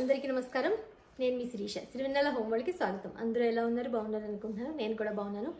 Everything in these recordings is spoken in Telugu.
అందరికీ నమస్కారం నేను మీ శిరీష సిరివెన్నెల హోంవర్క్కి స్వాగతం అందరూ ఎలా ఉన్నారు బాగున్నారు అనుకుంటున్నాను నేను కూడా బాగున్నాను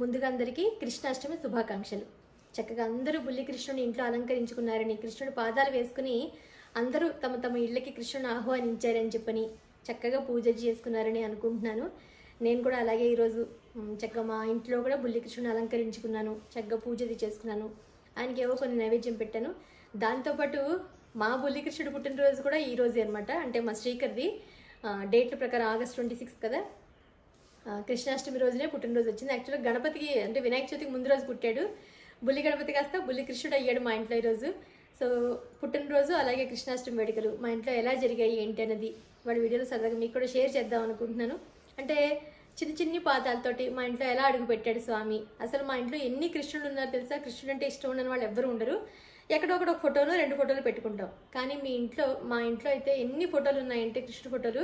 ముందుగా అందరికీ కృష్ణాష్టమి శుభాకాంక్షలు చక్కగా అందరూ బుల్లి కృష్ణుని ఇంట్లో అలంకరించుకున్నారని కృష్ణుడు పాదాలు వేసుకుని అందరూ తమ తమ ఇళ్ళకి కృష్ణుని ఆహ్వానించారని చెప్పని చక్కగా పూజ చేసుకున్నారని అనుకుంటున్నాను నేను కూడా అలాగే ఈరోజు చక్కగా మా ఇంట్లో కూడా బుల్లి కృష్ణుని అలంకరించుకున్నాను చక్కగా పూజది చేసుకున్నాను ఆయనకి ఏవో కొన్ని నైవేద్యం పెట్టాను దాంతోపాటు మా బుల్లికృష్ణుడు పుట్టినరోజు కూడా ఈ రోజే అనమాట అంటే మా శ్రీకర్ది డేట్ల ప్రకారం ఆగస్ట్ ట్వంటీ సిక్స్ కదా కృష్ణాష్టమి రోజునే పుట్టినరోజు వచ్చింది యాక్చువల్గా గణపతికి అంటే వినాయక చవితికి ముందు రోజు పుట్టాడు బుల్లి గణపతి కాస్త బుల్లి కృష్ణుడు అయ్యాడు మా ఇంట్లో ఈరోజు సో పుట్టినరోజు అలాగే కృష్ణాష్టమి వేడుకలు మా ఇంట్లో ఎలా జరిగాయి ఏంటి అనేది వాడి వీడియోలో సరదాగా మీకు కూడా షేర్ చేద్దాం అనుకుంటున్నాను అంటే చిన్న చిన్ని పాదాలతోటి మా ఇంట్లో ఎలా అడుగు పెట్టాడు స్వామి అసలు మా ఇంట్లో ఎన్ని కృష్ణుడు ఉన్నారో తెలుసా కృష్ణుడు అంటే ఇష్టం ఉండని వాళ్ళు ఎవ్వరు ఉండరు ఎక్కడొక్కడ ఒక ఫోటోలు రెండు ఫోటోలు పెట్టుకుంటాం కానీ మీ ఇంట్లో మా ఇంట్లో అయితే ఎన్ని ఫోటోలు ఉన్నాయంటే కృష్ణుడు ఫోటోలు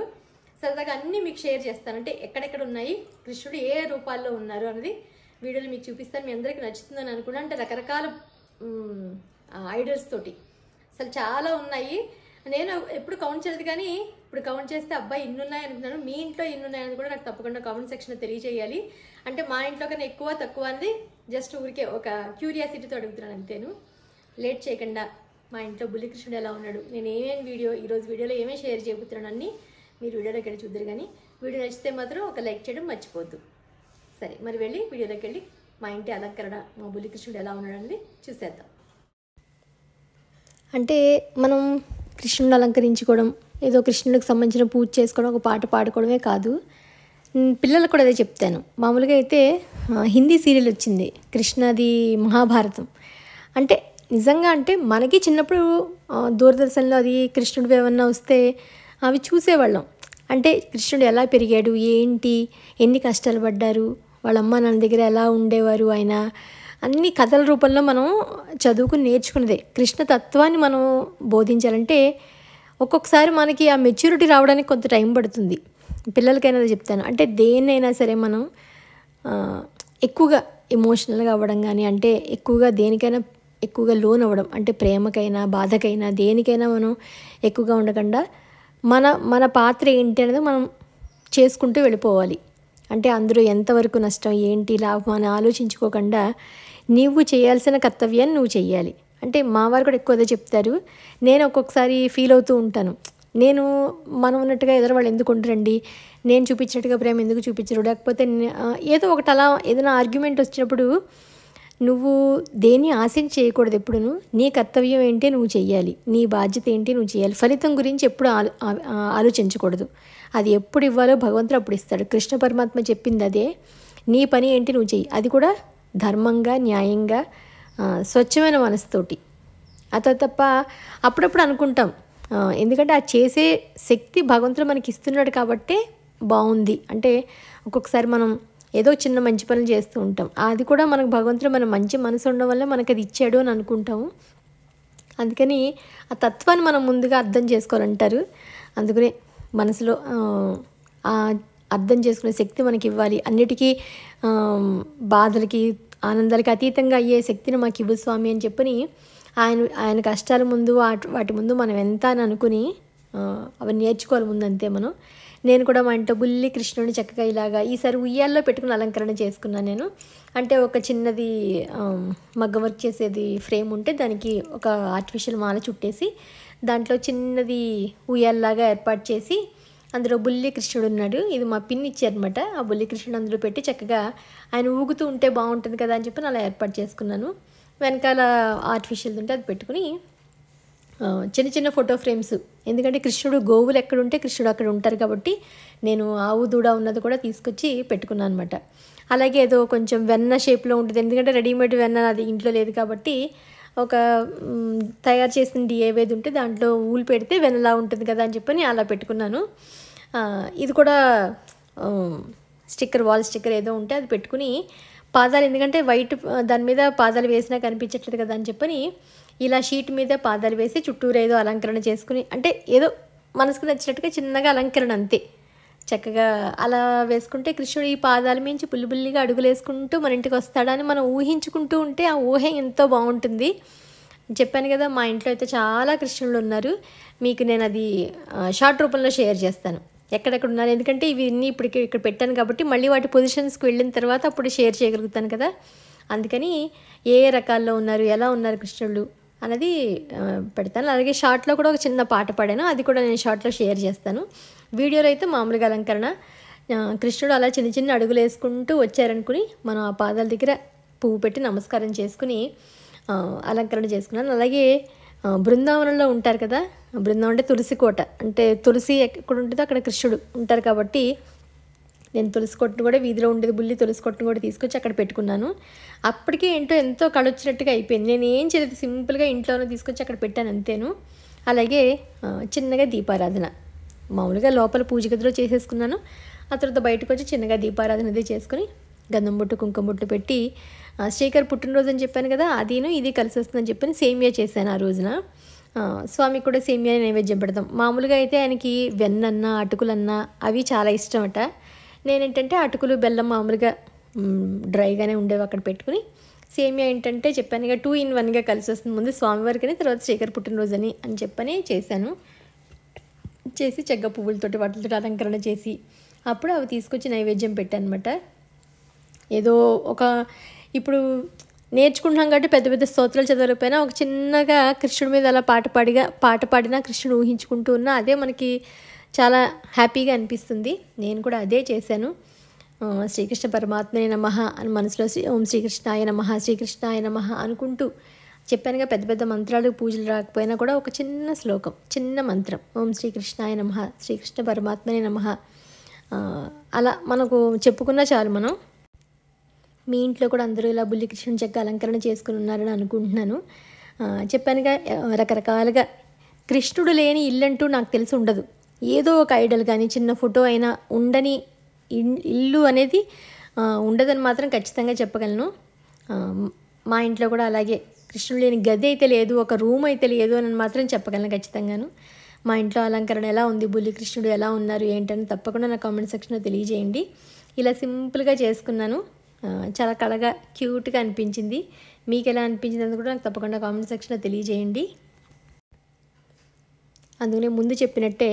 సరదాగా అన్నీ మీకు షేర్ చేస్తాను అంటే ఎక్కడెక్కడ ఉన్నాయి కృష్ణుడు ఏ రూపాల్లో ఉన్నారు అనేది వీడియోలు మీకు చూపిస్తాను మీ అందరికీ నచ్చుతుందని అనుకున్నా అంటే రకరకాల ఐడల్స్ తోటి అసలు చాలా ఉన్నాయి నేను ఎప్పుడు కౌంట్ చేయలేదు కానీ ఇప్పుడు కౌంట్ చేస్తే అబ్బాయి ఇన్ని ఉన్నాయి అనుకున్నాను మీ ఇంట్లో ఇన్ని ఉన్నాయని కూడా నాకు తప్పకుండా కామెంట్ సెక్షన్ తెలియజేయాలి అంటే మా ఇంట్లో కన్నా ఎక్కువ తక్కువ అంది జస్ట్ ఊరికే ఒక క్యూరియాసిటీతో అడుగుతున్నాను అంతేను లేట్ చేయకుండా మా ఇంట్లో బుల్లికృష్ణుడు ఎలా ఉన్నాడు నేను ఏమేమి వీడియో ఈరోజు వీడియోలో ఏమేమి షేర్ చేయబోతున్నాను అన్నీ మీరు వీడియోలో ఇక్కడ చూద్దరు కానీ వీడియో నచ్చితే మాత్రం ఒక లైక్ చేయడం మర్చిపోద్దు సరే మరి వెళ్ళి వీడియోలోకి వెళ్ళి మా ఇంటి అలంకరణ మా బుల్లికృష్ణుడు ఎలా ఉన్నాడు అన్నది చూసేద్దాం అంటే మనం కృష్ణుడు అలంకరించుకోవడం ఏదో కృష్ణుడికి సంబంధించిన పూజ చేసుకోవడం ఒక పాట పాడుకోవడమే కాదు పిల్లలకు కూడా అదే చెప్తాను మామూలుగా అయితే హిందీ సీరియల్ వచ్చింది కృష్ణది మహాభారతం అంటే నిజంగా అంటే మనకి చిన్నప్పుడు దూరదర్శన్లో అది కృష్ణుడు ఏమన్నా వస్తే అవి చూసేవాళ్ళం అంటే కృష్ణుడు ఎలా పెరిగాడు ఏంటి ఎన్ని కష్టాలు పడ్డారు వాళ్ళ అమ్మ నాన్న దగ్గర ఎలా ఉండేవారు ఆయన అన్ని కథల రూపంలో మనం చదువుకుని నేర్చుకున్నదే కృష్ణ తత్వాన్ని మనం బోధించాలంటే ఒక్కొక్కసారి మనకి ఆ మెచ్యూరిటీ రావడానికి కొంత టైం పడుతుంది పిల్లలకైనా చెప్తాను అంటే దేన్నైనా సరే మనం ఎక్కువగా ఎమోషనల్గా అవ్వడం కానీ అంటే ఎక్కువగా దేనికైనా ఎక్కువగా లోన్ అవ్వడం అంటే ప్రేమకైనా బాధకైనా దేనికైనా మనం ఎక్కువగా ఉండకుండా మన మన పాత్ర ఏంటి అనేది మనం చేసుకుంటూ వెళ్ళిపోవాలి అంటే అందరూ ఎంతవరకు నష్టం ఏంటి లాభం అని ఆలోచించుకోకుండా నువ్వు చేయాల్సిన కర్తవ్యాన్ని నువ్వు చేయాలి అంటే మా వారు కూడా ఎక్కువ చెప్తారు నేను ఒక్కొక్కసారి ఫీల్ అవుతూ ఉంటాను నేను మనం ఉన్నట్టుగా ఎదురు వాళ్ళు ఎందుకు ఉంటారండి నేను చూపించినట్టుగా ప్రేమ ఎందుకు చూపించరు లేకపోతే ఏదో ఒకటి అలా ఏదైనా ఆర్గ్యుమెంట్ వచ్చినప్పుడు నువ్వు దేన్ని ఆశించి చేయకూడదు ఎప్పుడును నీ కర్తవ్యం ఏంటి నువ్వు చేయాలి నీ బాధ్యత ఏంటి నువ్వు చేయాలి ఫలితం గురించి ఎప్పుడు ఆలోచించకూడదు అది ఎప్పుడు ఇవ్వాలో భగవంతుడు అప్పుడు ఇస్తాడు కృష్ణ పరమాత్మ చెప్పింది అదే నీ పని ఏంటి నువ్వు చెయ్యి అది కూడా ధర్మంగా న్యాయంగా స్వచ్ఛమైన మనసుతోటి అత తప్ప అప్పుడప్పుడు అనుకుంటాం ఎందుకంటే ఆ చేసే శక్తి భగవంతుడు మనకి ఇస్తున్నాడు కాబట్టే బాగుంది అంటే ఒక్కొక్కసారి మనం ఏదో చిన్న మంచి పనులు చేస్తూ ఉంటాం అది కూడా మనకు భగవంతుడు మన మంచి మనసు ఉండడం వల్ల మనకు అది ఇచ్చాడు అని అనుకుంటాము అందుకని ఆ తత్వాన్ని మనం ముందుగా అర్థం చేసుకోవాలంటారు అందుకనే మనసులో అర్థం చేసుకునే శక్తి మనకి ఇవ్వాలి అన్నిటికీ బాధలకి ఆనందాలకి అతీతంగా అయ్యే శక్తిని మాకు ఇవ్వు స్వామి అని చెప్పని ఆయన ఆయన కష్టాల ముందు వాటి ముందు మనం ఎంత అని అనుకుని అవి నేర్చుకోవాలి ముందంతే మనం నేను కూడా మా ఇంట్లో బుల్లి కృష్ణుని చక్కగా ఇలాగా ఈసారి ఉయ్యాల్లో పెట్టుకుని అలంకరణ చేసుకున్నాను నేను అంటే ఒక చిన్నది మగ్గ వర్క్ చేసేది ఫ్రేమ్ ఉంటే దానికి ఒక ఆర్టిఫిషియల్ మాల చుట్టేసి దాంట్లో చిన్నది ఉయ్యాల్లాగా ఏర్పాటు చేసి అందులో బుల్లి కృష్ణుడు ఉన్నాడు ఇది మా పిన్ ఇచ్చారనమాట ఆ బుల్లి కృష్ణుడు అందులో పెట్టి చక్కగా ఆయన ఊగుతూ ఉంటే బాగుంటుంది కదా అని చెప్పి అలా ఏర్పాటు చేసుకున్నాను వెనకాల ఆర్టిఫిషియల్ ఉంటే అది పెట్టుకుని చిన్న చిన్న ఫోటో ఫ్రేమ్స్ ఎందుకంటే కృష్ణుడు గోవులు ఎక్కడుంటే కృష్ణుడు అక్కడ ఉంటారు కాబట్టి నేను ఆవు దూడ ఉన్నది కూడా తీసుకొచ్చి పెట్టుకున్నాను అనమాట అలాగే ఏదో కొంచెం వెన్న షేప్లో ఉంటుంది ఎందుకంటే రెడీమేడ్ వెన్న అది ఇంట్లో లేదు కాబట్టి ఒక తయారు చేసిన ఏవేది ఉంటే దాంట్లో ఊలు పెడితే వెన్నలా ఉంటుంది కదా అని చెప్పని అలా పెట్టుకున్నాను ఇది కూడా స్టిక్కర్ వాల్ స్టిక్కర్ ఏదో ఉంటే అది పెట్టుకుని పాదాలు ఎందుకంటే వైట్ దాని మీద పాదాలు వేసినా కనిపించట్లేదు కదా అని చెప్పని ఇలా షీట్ మీద పాదాలు వేసి చుట్టూరు ఏదో అలంకరణ చేసుకుని అంటే ఏదో మనసుకు నచ్చినట్టుగా చిన్నగా అలంకరణ అంతే చక్కగా అలా వేసుకుంటే కృష్ణుడు ఈ పాదాల మించి అడుగులు అడుగులేసుకుంటూ మన ఇంటికి వస్తాడని మనం ఊహించుకుంటూ ఉంటే ఆ ఊహ ఎంతో బాగుంటుంది చెప్పాను కదా మా ఇంట్లో అయితే చాలా కృష్ణులు ఉన్నారు మీకు నేను అది షార్ట్ రూపంలో షేర్ చేస్తాను ఎక్కడెక్కడ ఉన్నారు ఎందుకంటే ఇవన్నీ ఇప్పుడు ఇక్కడ పెట్టాను కాబట్టి మళ్ళీ వాటి పొజిషన్స్కి వెళ్ళిన తర్వాత అప్పుడు షేర్ చేయగలుగుతాను కదా అందుకని ఏ రకాల్లో ఉన్నారు ఎలా ఉన్నారు కృష్ణుడు అన్నది పెడతాను అలాగే షార్ట్లో కూడా ఒక చిన్న పాట పాడాను అది కూడా నేను షార్ట్లో షేర్ చేస్తాను వీడియోలో అయితే మామూలుగా అలంకరణ కృష్ణుడు అలా చిన్న చిన్న అడుగులు వేసుకుంటూ వచ్చారనుకుని మనం ఆ పాదాల దగ్గర పువ్వు పెట్టి నమస్కారం చేసుకుని అలంకరణ చేసుకున్నాను అలాగే బృందావనంలో ఉంటారు కదా బృందావనం అంటే తులసి కోట అంటే తులసి ఎక్కడ ఉంటుందో అక్కడ కృష్ణుడు ఉంటారు కాబట్టి నేను తులసి కొట్టును కూడా వీధిలో ఉండేది బుల్లి తులసి కొట్టును కూడా తీసుకొచ్చి అక్కడ పెట్టుకున్నాను అప్పటికే ఏంటో ఎంతో కళొచ్చినట్టుగా అయిపోయింది నేను ఏం చేయలేదు సింపుల్గా ఇంట్లోనే తీసుకొచ్చి అక్కడ పెట్టాను అంతేను అలాగే చిన్నగా దీపారాధన మామూలుగా లోపల పూజ గదిలో చేసేసుకున్నాను ఆ తర్వాత బయటకు వచ్చి చిన్నగా దీపారాధన అదే చేసుకుని గంధం బొట్టు కుంకుమ బొట్టు పెట్టి శేఖర్ పుట్టినరోజు అని చెప్పాను కదా అదిను ఇది కలిసి వస్తుందని చెప్పని సేమియా చేశాను ఆ రోజున స్వామికి కూడా సేమియా నైవేద్యం పెడతాం మామూలుగా అయితే ఆయనకి వెన్నన్న అటుకులన్న అవి చాలా ఇష్టం అట నేనేంటంటే అటుకులు బెల్లం మామూలుగా డ్రైగానే ఉండేవి అక్కడ పెట్టుకుని సేమియా ఏంటంటే చెప్పాను ఇక టూ ఇన్ వన్గా కలిసి వస్తుంది ముందు వారికి తర్వాత శేఖర్ పుట్టినరోజు అని అని చెప్పని చేశాను చేసి చెగ్గ పువ్వులతోటి వాటితోటి అలంకరణ చేసి అప్పుడు అవి తీసుకొచ్చి నైవేద్యం పెట్టానమాట ఏదో ఒక ఇప్పుడు నేర్చుకుంటున్నాం కాబట్టి పెద్ద పెద్ద స్తోత్రాలు చదవకపోయినా ఒక చిన్నగా కృష్ణుడి మీద అలా పాట పాడిగా పాట పాడినా కృష్ణుడు ఊహించుకుంటూ ఉన్నా అదే మనకి చాలా హ్యాపీగా అనిపిస్తుంది నేను కూడా అదే చేశాను శ్రీకృష్ణ పరమాత్మనే నమః అని మనసులో శ్రీ ఓం శ్రీకృష్ణ మహా శ్రీకృష్ణ ఆయన మహ అనుకుంటూ చెప్పానుగా పెద్ద పెద్ద మంత్రాలు పూజలు రాకపోయినా కూడా ఒక చిన్న శ్లోకం చిన్న మంత్రం ఓం శ్రీకృష్ణాయ నమ శ్రీకృష్ణ పరమాత్మనే నమః అలా మనకు చెప్పుకున్నా చాలు మనం మీ ఇంట్లో కూడా అందరూ ఇలా బుల్లి కృష్ణ చెక్క అలంకరణ చేసుకుని ఉన్నారని అనుకుంటున్నాను చెప్పానుగా రకరకాలుగా కృష్ణుడు లేని ఇల్లంటూ నాకు తెలిసి ఉండదు ఏదో ఒక ఐడల్ కానీ చిన్న ఫోటో అయినా ఉండని ఇల్లు అనేది ఉండదని మాత్రం ఖచ్చితంగా చెప్పగలను మా ఇంట్లో కూడా అలాగే కృష్ణుడు లేని గది అయితే లేదు ఒక రూమ్ అయితే లేదు అని మాత్రం చెప్పగలను ఖచ్చితంగాను మా ఇంట్లో అలంకరణ ఎలా ఉంది బుల్లి కృష్ణుడు ఎలా ఉన్నారు ఏంటని తప్పకుండా నా కామెంట్ సెక్షన్లో తెలియజేయండి ఇలా సింపుల్గా చేసుకున్నాను చాలా కళగా క్యూట్గా అనిపించింది మీకు ఎలా అనిపించింది అని కూడా నాకు తప్పకుండా కామెంట్ సెక్షన్లో తెలియజేయండి అందుకనే ముందు చెప్పినట్టే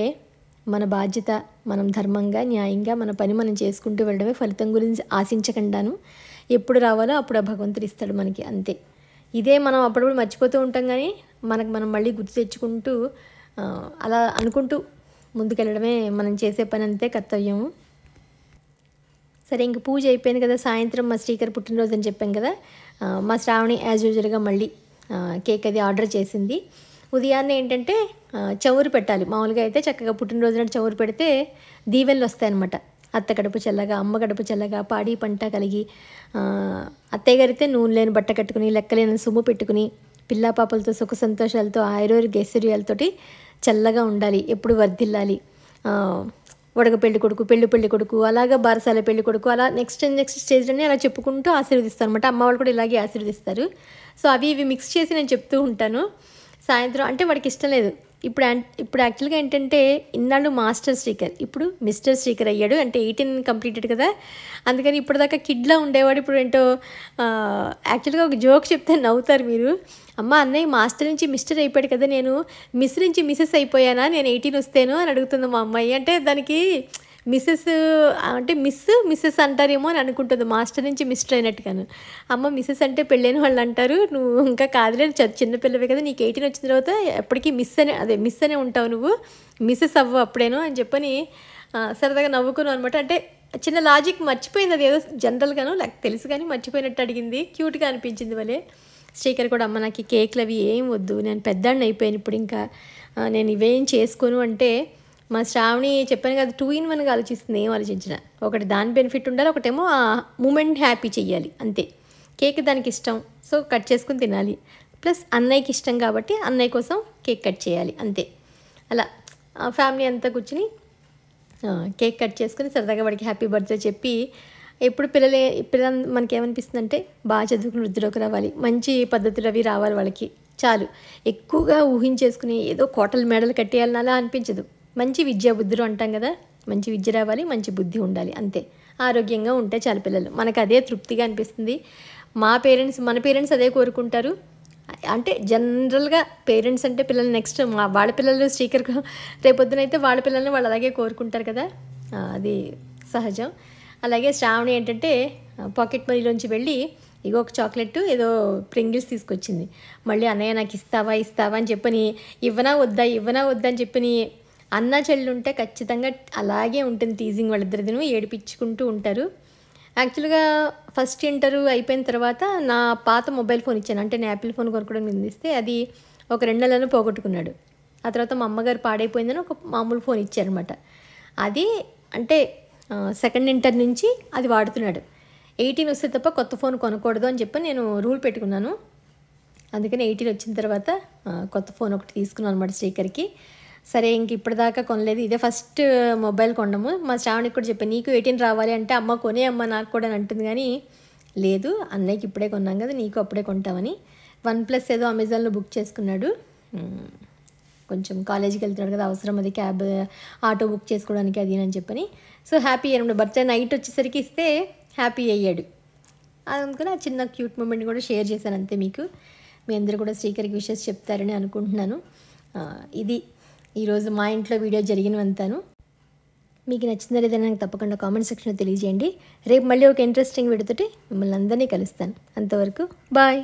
మన బాధ్యత మనం ధర్మంగా న్యాయంగా మన పని మనం చేసుకుంటూ వెళ్ళడమే ఫలితం గురించి ఆశించకుండాను ఎప్పుడు రావాలో అప్పుడు ఆ భగవంతుడు ఇస్తాడు మనకి అంతే ఇదే మనం అప్పుడప్పుడు మర్చిపోతూ ఉంటాం కానీ మనకు మనం మళ్ళీ గుర్తు తెచ్చుకుంటూ అలా అనుకుంటూ ముందుకెళ్ళడమే మనం చేసే పని అంతే కర్తవ్యము సరే ఇంక పూజ అయిపోయింది కదా సాయంత్రం మా శ్రీకర్ పుట్టినరోజు అని చెప్పాం కదా మా శ్రావణి యాజ్ యూజువల్గా మళ్ళీ కేక్ అది ఆర్డర్ చేసింది ఉదయాన్నే ఏంటంటే చవురు పెట్టాలి మామూలుగా అయితే చక్కగా పుట్టినరోజు చవురు పెడితే దీవెనలు వస్తాయన్నమాట అత్త గడుపు చల్లగా అమ్మ గడుపు చల్లగా పాడి పంట కలిగి అత్తయ్య గారితే నూనె లేని బట్ట కట్టుకుని లెక్కలేని సొమ్ము పెట్టుకుని పిల్లా పాపలతో సుఖ సంతోషాలతో ఆయుర్వేద ఐశ్వర్యాలతోటి చల్లగా ఉండాలి ఎప్పుడు వర్ధిల్లాలి వడగ పెళ్లి కొడుకు పెళ్లి పెళ్లి కొడుకు అలాగే బారసాల పెళ్లి కొడుకు అలా నెక్స్ట్ నెక్స్ట్ స్టేజ్ అని అలా చెప్పుకుంటూ ఆశీర్వదిస్తాను అనమాట అమ్మ వాళ్ళు కూడా ఇలాగే ఆశీర్వదిస్తారు సో అవి ఇవి మిక్స్ చేసి నేను చెప్తూ ఉంటాను సాయంత్రం అంటే వాడికి ఇష్టం లేదు ఇప్పుడు ఇప్పుడు యాక్చువల్గా ఏంటంటే ఇన్నాళ్ళు మాస్టర్ స్టీకర్ ఇప్పుడు మిస్టర్ స్టీకర్ అయ్యాడు అంటే ఎయిటీన్ కంప్లీటెడ్ కదా అందుకని ఇప్పటిదాకా కిడ్లా ఉండేవాడు ఇప్పుడు ఏంటో యాక్చువల్గా ఒక జోక్ చెప్తే నవ్వుతారు మీరు అమ్మ అన్నయ్య మాస్టర్ నుంచి మిస్టర్ అయిపోయాడు కదా నేను మిస్ నుంచి మిసెస్ అయిపోయానా నేను ఎయిటీన్ వస్తేను అని అడుగుతుంది మా అమ్మాయి అంటే దానికి మిస్సెస్ అంటే మిస్ మిస్సెస్ అంటారేమో అని అనుకుంటుంది మాస్టర్ నుంచి మిస్టర్ అయినట్టుగాను అమ్మ మిస్సెస్ అంటే పెళ్ళైన వాళ్ళు అంటారు నువ్వు ఇంకా కాదులే చిన్నపిల్లవే కదా నీకు ఎయిటీన్ వచ్చిన తర్వాత ఎప్పటికీ మిస్ అనే అదే మిస్ అనే ఉంటావు నువ్వు మిస్సెస్ అవ్వు అప్పుడేనో అని చెప్పని సరదాగా నవ్వుకున్నావు అనమాట అంటే చిన్న లాజిక్ మర్చిపోయింది అది ఏదో జనరల్గాను నాకు తెలుసు కానీ మర్చిపోయినట్టు అడిగింది క్యూట్గా అనిపించింది వాళ్ళే శ్రీకర్ కూడా అమ్మ నాకు కేక్లు అవి ఏం వద్దు నేను పెద్దాడిని అయిపోయాను ఇప్పుడు ఇంకా నేను ఇవేం చేసుకోను అంటే మా శ్రావణి చెప్పాను కదా టూ ఇన్ వన్గా ఆలోచిస్తుంది ఏం ఆలోచించిన ఒకటి దాని బెనిఫిట్ ఉండాలి ఒకటేమో ఆ మూమెంట్ హ్యాపీ చేయాలి అంతే కేక్ దానికి ఇష్టం సో కట్ చేసుకుని తినాలి ప్లస్ అన్నయ్యకి ఇష్టం కాబట్టి అన్నయ్య కోసం కేక్ కట్ చేయాలి అంతే అలా ఫ్యామిలీ అంతా కూర్చుని కేక్ కట్ చేసుకుని సరదాగా వాడికి హ్యాపీ బర్త్డే చెప్పి ఎప్పుడు పిల్లలే పిల్లల మనకి ఏమనిపిస్తుంది అంటే బాగా చదువుకుని వృద్ధిలోకి రావాలి మంచి పద్ధతులు అవి రావాలి వాళ్ళకి చాలు ఎక్కువగా ఊహించేసుకుని ఏదో కోటలు మెడలు కట్టేయాలని అలా అనిపించదు మంచి విద్యా బుద్ధులు అంటాం కదా మంచి విద్య రావాలి మంచి బుద్ధి ఉండాలి అంతే ఆరోగ్యంగా ఉంటే చాలా పిల్లలు మనకు అదే తృప్తిగా అనిపిస్తుంది మా పేరెంట్స్ మన పేరెంట్స్ అదే కోరుకుంటారు అంటే జనరల్గా పేరెంట్స్ అంటే పిల్లలు నెక్స్ట్ మా వాళ్ళ పిల్లలు స్టీకర్ రేపొద్దునైతే వాళ్ళ పిల్లల్ని వాళ్ళు అలాగే కోరుకుంటారు కదా అది సహజం అలాగే శ్రావణి ఏంటంటే పాకెట్ మనీలోంచి వెళ్ళి ఇగో ఒక చాక్లెట్ ఏదో ప్రింగిల్స్ తీసుకొచ్చింది మళ్ళీ అన్నయ్య నాకు ఇస్తావా ఇస్తావా అని చెప్పని ఇవ్వనా వద్దా ఇవ్వనా వద్దా అని చెప్పని అన్న చెల్లు ఉంటే ఖచ్చితంగా అలాగే ఉంటుంది టీజింగ్ వాళ్ళిద్దరిదిను ఏడిపించుకుంటూ ఉంటారు యాక్చువల్గా ఫస్ట్ ఇంటర్వ్యూ అయిపోయిన తర్వాత నా పాత మొబైల్ ఫోన్ ఇచ్చాను అంటే నేను యాపిల్ ఫోన్ కొనుక్కోవడం నిందిస్తే అది ఒక రెండు నెలలను పోగొట్టుకున్నాడు ఆ తర్వాత మా అమ్మగారు పాడైపోయిందని ఒక మామూలు ఫోన్ ఇచ్చారనమాట అది అంటే సెకండ్ ఇంటర్ నుంచి అది వాడుతున్నాడు ఎయిటీన్ వస్తే తప్ప కొత్త ఫోన్ కొనకూడదు అని చెప్పి నేను రూల్ పెట్టుకున్నాను అందుకని ఎయిటీన్ వచ్చిన తర్వాత కొత్త ఫోన్ ఒకటి తీసుకున్నాను అనమాట స్పీకర్కి సరే ఇంక ఇప్పటిదాకా కొనలేదు ఇదే ఫస్ట్ మొబైల్ కొనము మా శ్రావణికి కూడా చెప్పాను నీకు ఎయిటీన్ రావాలి అంటే అమ్మ కొనే అమ్మ నాకు కూడా అని అంటుంది కానీ లేదు అన్నయ్యకి ఇప్పుడే కొన్నాం కదా నీకు అప్పుడే కొంటామని వన్ ప్లస్ ఏదో అమెజాన్లో బుక్ చేసుకున్నాడు కొంచెం కాలేజీకి వెళ్తున్నాడు కదా అవసరం అది క్యాబ్ ఆటో బుక్ చేసుకోవడానికి అది అని చెప్పని సో హ్యాపీ అయ్యాడు బర్త్డే నైట్ వచ్చేసరికి ఇస్తే హ్యాపీ అయ్యాడు అందుకని ఆ చిన్న క్యూట్ మూమెంట్ కూడా షేర్ చేశాను అంతే మీకు మీ అందరూ కూడా స్పీకర్కి విషెస్ చెప్తారని అనుకుంటున్నాను ఇది ఈరోజు మా ఇంట్లో వీడియో జరిగినవంతాను మీకు నచ్చిందా లేదని నాకు తప్పకుండా కామెంట్ సెక్షన్లో తెలియజేయండి రేపు మళ్ళీ ఒక ఇంట్రెస్టింగ్ వీడియోతో మిమ్మల్ని అందరినీ కలుస్తాను అంతవరకు బాయ్